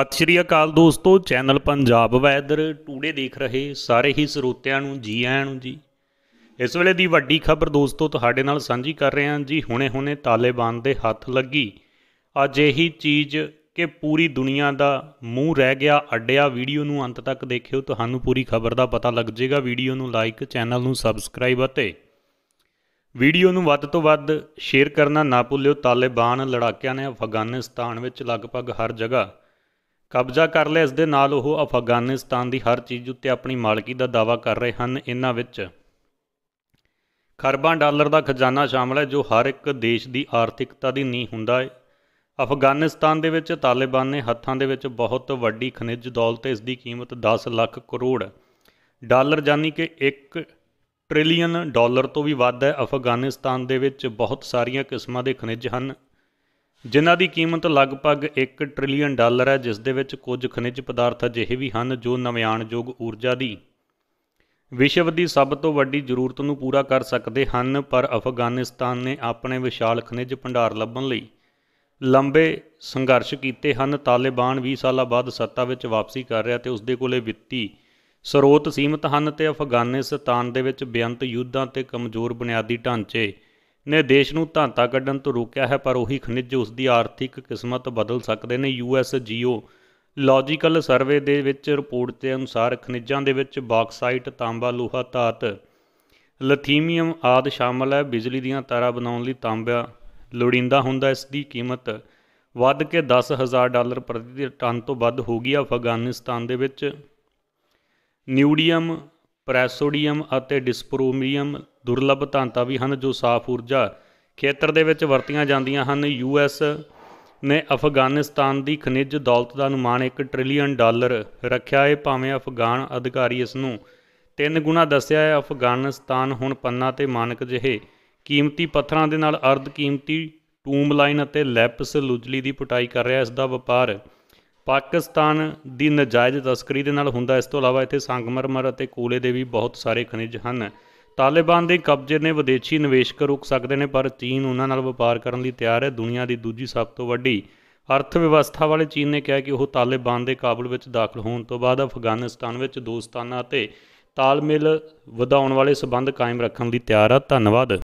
ਸਤਿ ਸ਼੍ਰੀ ਅਕਾਲ ਦੋਸਤੋ channel Punjab weather today ਦੇਖ ਰਹੇ ਸਾਰੇ ਹੀ ਸਰੋਤਿਆਂ ਨੂੰ ਜੀ ਆਇਆਂ ਨੂੰ ਜੀ ਇਸ ਵੇਲੇ ਦੀ ਵੱਡੀ ਖਬਰ ਦੋਸਤੋ ਤੁਹਾਡੇ ਨਾਲ ਸਾਂਝੀ ਕਰ ਰਹੇ ਹਾਂ ਜੀ ਹੁਣੇ-ਹੁਣੇ ਤਾਲਿਬਾਨ ਦੇ ਹੱਥ ਲੱਗੀ ਅੱਜ ਇਹੀ ਚੀਜ਼ ਕਿ ਪੂਰੀ ਦੁਨੀਆ ਦਾ ਮੂੰਹ ਰਹਿ ਗਿਆ ਅੱਡਿਆ ਵੀਡੀਓ ਨੂੰ ਅੰਤ ਤੱਕ ਦੇਖਿਓ ਤੁਹਾਨੂੰ ਪੂਰੀ ਖਬਰ ਦਾ ਪਤਾ ਲੱਗ ਜਾਏਗਾ ਵੀਡੀਓ ਨੂੰ ਲਾਈਕ ਚੈਨਲ ਨੂੰ ਸਬਸਕ੍ਰਾਈਬ ਅਤੇ ਵੀਡੀਓ ਨੂੰ ਵੱਧ ਤੋਂ ਵੱਧ ਸ਼ੇਅਰ ਕਰਨਾ ਨਾ ਭੁੱਲਿਓ ਤਾਲਿਬਾਨ ਲੜਾਕਿਆਂ ਨੇ ਅਫਗਾਨਿਸਤਾਨ ਵਿੱਚ ਲਗਭਗ ਹਰ ਜਗ੍ਹਾ ਕਬਜ਼ਾ ਕਰ ਲਿਆ ਇਸ ਦੇ ਨਾਲ ਉਹ ਅਫਗਾਨਿਸਤਾਨ ਦੀ ਹਰ ਚੀਜ਼ ਉੱਤੇ ਆਪਣੀ ਮਾਲਕੀ ਦਾ ਦਾਵਾ ਕਰ ਰਹੇ ਹਨ ਇਹਨਾਂ ਵਿੱਚ ਖਰਬਾਂ ਡਾਲਰ ਦਾ ਖਜ਼ਾਨਾ ਸ਼ਾਮਲ ਹੈ ਜੋ ਹਰ ਇੱਕ ਦੇਸ਼ ਦੀ ਆਰਥਿਕਤਾ ਦੀ ਨੀਂਹ ਹੁੰਦਾ ਹੈ ਅਫਗਾਨਿਸਤਾਨ ਦੇ ਵਿੱਚ ਤਾਲਿਬਾਨ ਨੇ ਹੱਥਾਂ ਦੇ ਵਿੱਚ ਬਹੁਤ ਵੱਡੀ ਖਣਿਜ ਦੌਲਤ ਇਸ ਦੀ ਕੀਮਤ 10 ਲੱਖ ਕਰੋੜ ਡਾਲਰ ਜਾਨੀ ਕਿ 1 ਟ੍ਰਿਲੀਅਨ ਡਾਲਰ ਤੋਂ ਵੀ ਵੱਧ ਹੈ ਅਫਗਾਨਿਸਤਾਨ ਦੇ ਵਿੱਚ ਬਹੁਤ ਸਾਰੀਆਂ ਕਿਸਮਾਂ ਦੇ ਖਣਿਜ ਹਨ ਜਿਨ੍ਹਾਂ ਦੀ ਕੀਮਤ ਲਗਭਗ 1 ਟ੍ਰਿਲੀਅਨ ਡਾਲਰ ਹੈ ਜਿਸ ਦੇ ਵਿੱਚ ਕੁਝ ਖਣਿਜ ਪਦਾਰਥ ਅਜਿਹੇ ਵੀ ਹਨ ਜੋ ਨਵਿਆਣਯੋਗ ਊਰਜਾ ਦੀ ਵਿਸ਼ਵ ਦੀ ਸਭ ਤੋਂ ਵੱਡੀ ਜ਼ਰੂਰਤ ਨੂੰ ਪੂਰਾ ਕਰ ਸਕਦੇ ਹਨ ਪਰ ਅਫਗਾਨਿਸਤਾਨ ਨੇ ਆਪਣੇ ਵਿਸ਼ਾਲ ਖਣਿਜ ਭੰਡਾਰ ਲੱਭਣ ਲਈ ਲੰਬੇ ਸੰਘਰਸ਼ ਕੀਤੇ ਹਨ ਤਾਲਿਬਾਨ 20 ਸਾਲਾਂ ਬਾਅਦ ਸੱਤਾ ਵਿੱਚ ਵਾਪਸੀ ਕਰ ਰਿਹਾ ਤੇ ਉਸ ਦੇ ਕੋਲੇ ਵਿੱਤੀ ਸਰੋਤ ਸੀਮਤ ਹਨ ਤੇ ਅਫਗਾਨਿਸਤਾਨ ਦੇ ਵਿੱਚ ਬੇਅੰਤ ਯੁੱਧਾਂ ਤੇ ਕਮਜ਼ੋਰ ਬੁਨਿਆਦੀ ਢਾਂਚੇ ਨੇ ਦੇਸ਼ ਨੂੰ ਧਾਂਤਾ ਕੱਢਣ ਤੋਂ ਰੋਕਿਆ ਹੈ ਪਰ ਉਹੀ ਖਣਿਜ ਉਸ ਦੀ ਆਰਥਿਕ ਕਿਸਮਤ ਬਦਲ ਸਕਦੇ ਨੇ ਯੂਐਸ ਜੀਓ ਲੌਜੀਕਲ ਸਰਵੇ ਦੇ ਵਿੱਚ ਰਿਪੋਰਟ ਦੇ ਅਨੁਸਾਰ ਖਣਿਜਾਂ ਦੇ ਵਿੱਚ ਬਾਕਸਾਈਟ ਤਾਂਬਾ ਲੋਹਾ ਧਾਤ ਲਿਥੀਅਮ ਆਦ ਸ਼ਾਮਲ ਹੈ ਬਿਜਲੀ ਦੀਆਂ ਤਾਰਾਂ ਬਣਾਉਣ ਲਈ ਤਾਂਬਾ ਲੋੜਿੰਦਾ ਹੁੰਦਾ ਇਸ ਦੀ ਕੀਮਤ ਵੱਧ ਕੇ 10000 ਡਾਲਰ ਪ੍ਰਤੀ ਟਨ ਤੋਂ ਵੱਧ ਹੋ ਗਈ ਅਫਗਾਨਿਸਤਾਨ ਦੇ ਵਿੱਚ ਨਿਊਡੀਅਮ ਪ੍ਰੈਸੋਡੀਅਮ ਅਤੇ ਡਿਸਪਰੋਮੀਅਮ ਦੁਰਲਭ ਧਾਂਤਾ ਵੀ ਹਨ ਜੋ ਸਾਫ਼ ਊਰਜਾ ਖੇਤਰ ਦੇ ਵਿੱਚ ਵਰਤੀਆਂ ਜਾਂਦੀਆਂ ਹਨ ਯੂਐਸ ਨੇ ਅਫਗਾਨਿਸਤਾਨ ਦੀ ਖਣਿਜ ਦੌਲਤ ਦਾ ਅਨੁਮਾਨ 1 ਟ੍ਰਿਲੀਅਨ ਡਾਲਰ ਰੱਖਿਆ ਹੈ ਭਾਵੇਂ ਅਫਗਾਨ ਅਧਿਕਾਰੀ ਇਸ ਨੂੰ ਤਿੰਨ ਗੁਣਾ ਦੱਸਿਆ ਹੈ ਅਫਗਾਨਿਸਤਾਨ ਹੁਣ ਪੰਨਾ ਤੇ ਮਾਨਕ ਜਿਹੇ ਕੀਮਤੀ ਪੱਥਰਾਂ ਦੇ ਨਾਲ ਅਰਧ ਕੀਮਤੀ ਟੂਮਲਾਈਨ ਅਤੇ ਲੈਪਸ ਲੁਜਲੀ ਦੀ ਪਟਾਈ ਕਰ ਰਿਹਾ ਇਸ ਦਾ ਵਪਾਰ ਪਾਕਿਸਤਾਨ ਦੀ ਨਜਾਇਜ਼ ਤਸਕਰੀ ਦੇ ਨਾਲ ਹੁੰਦਾ ਇਸ ਤੋਂ ਇਲਾਵਾ ਇੱਥੇ ਸੰਗਮਰਮਰ ਅਤੇ ਕੋਲੇ ਦੇ ਵੀ ਬਹੁਤ ਸਾਰੇ ਖਣਿਜ ਹਨ ਤਾਲਿਬਾਨ ਦੇ ਕਬਜ਼ੇ ਨੇ ਵਿਦੇਸ਼ੀ ਨਿਵੇਸ਼ਕ ਰੁਕ ਸਕਦੇ ਨੇ ਪਰ ਚੀਨ ਉਹਨਾਂ ਨਾਲ ਵਪਾਰ ਕਰਨ ਲਈ ਤਿਆਰ ਹੈ ਦੁਨੀਆ ਦੀ ਦੂਜੀ ਸਭ ਤੋਂ ਵੱਡੀ ਅਰਥ ਵਿਵਸਥਾ ਵਾਲੇ ਚੀਨ ਨੇ ਕਿਹਾ ਕਿ ਉਹ ਤਾਲਿਬਾਨ ਦੇ ਕਾਬਲ ਵਿੱਚ ਦਾਖਲ ਹੋਣ ਤੋਂ ਬਾਅਦ ਅਫਗਾਨਿਸਤਾਨ ਵਿੱਚ ਦੋਸਤਾਨਾ ਅਤੇ ਤਾਲਮੇਲ ਵਧਾਉਣ ਵਾਲੇ ਸਬੰਧ ਕਾਇਮ ਰੱਖਣ ਲਈ ਤਿਆਰ ਹੈ ਧੰਨਵਾਦ